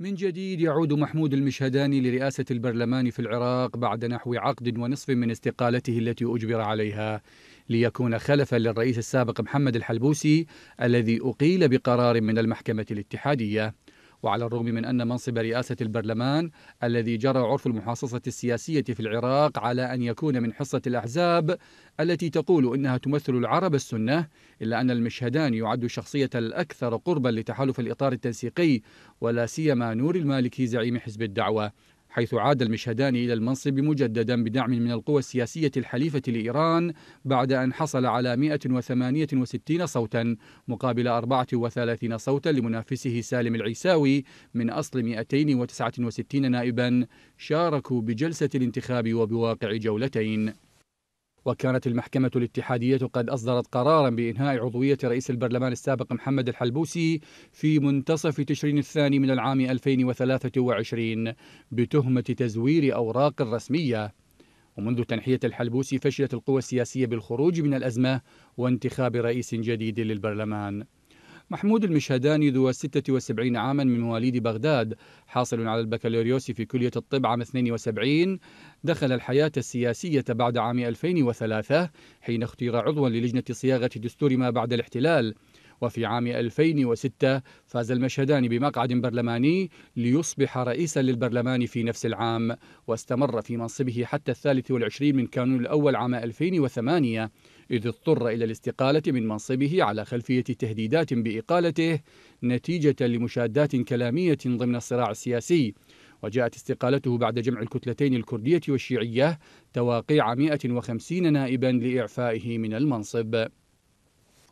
من جديد يعود محمود المشهداني لرئاسة البرلمان في العراق بعد نحو عقد ونصف من استقالته التي أجبر عليها ليكون خلفا للرئيس السابق محمد الحلبوسي الذي أقيل بقرار من المحكمة الاتحادية وعلى الرغم من أن منصب رئاسة البرلمان الذي جرى عرف المحاصصة السياسية في العراق على أن يكون من حصة الأحزاب التي تقول إنها تمثل العرب السنة إلا أن المشهدان يعد الشخصية الأكثر قربا لتحالف الإطار التنسيقي ولا سيما نور المالكي زعيم حزب الدعوة حيث عاد المشهدان إلى المنصب مجددا بدعم من القوى السياسية الحليفة لإيران بعد أن حصل على 168 صوتا مقابل 34 صوتا لمنافسه سالم العيساوي من أصل 269 نائبا شاركوا بجلسة الانتخاب وبواقع جولتين وكانت المحكمة الاتحادية قد أصدرت قرارا بإنهاء عضوية رئيس البرلمان السابق محمد الحلبوسي في منتصف تشرين الثاني من العام 2023 بتهمة تزوير أوراق رسمية ومنذ تنحية الحلبوسي فشلت القوى السياسية بالخروج من الأزمة وانتخاب رئيس جديد للبرلمان محمود المشهداني ذو 76 عاما من مواليد بغداد حاصل على البكالوريوس في كلية الطب عام 72 دخل الحياة السياسية بعد عام 2003 حين اختير عضوا للجنة صياغة دستور ما بعد الاحتلال وفي عام 2006 فاز المشهدان بمقعد برلماني ليصبح رئيسا للبرلمان في نفس العام واستمر في منصبه حتى الثالث والعشرين من كانون الأول عام 2008 إذ اضطر إلى الاستقالة من منصبه على خلفية تهديدات بإقالته نتيجة لمشادات كلامية ضمن الصراع السياسي وجاءت استقالته بعد جمع الكتلتين الكردية والشيعية تواقيع 150 نائبا لإعفائه من المنصب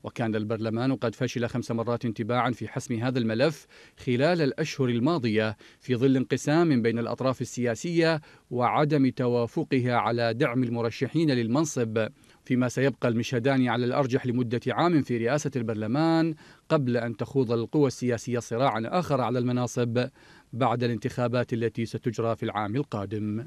وكان البرلمان قد فشل خمس مرات تباعا في حسم هذا الملف خلال الأشهر الماضية في ظل انقسام بين الأطراف السياسية وعدم توافقها على دعم المرشحين للمنصب فيما سيبقى المشهدان على الأرجح لمدة عام في رئاسة البرلمان قبل أن تخوض القوى السياسية صراعا آخر على المناصب بعد الانتخابات التي ستجرى في العام القادم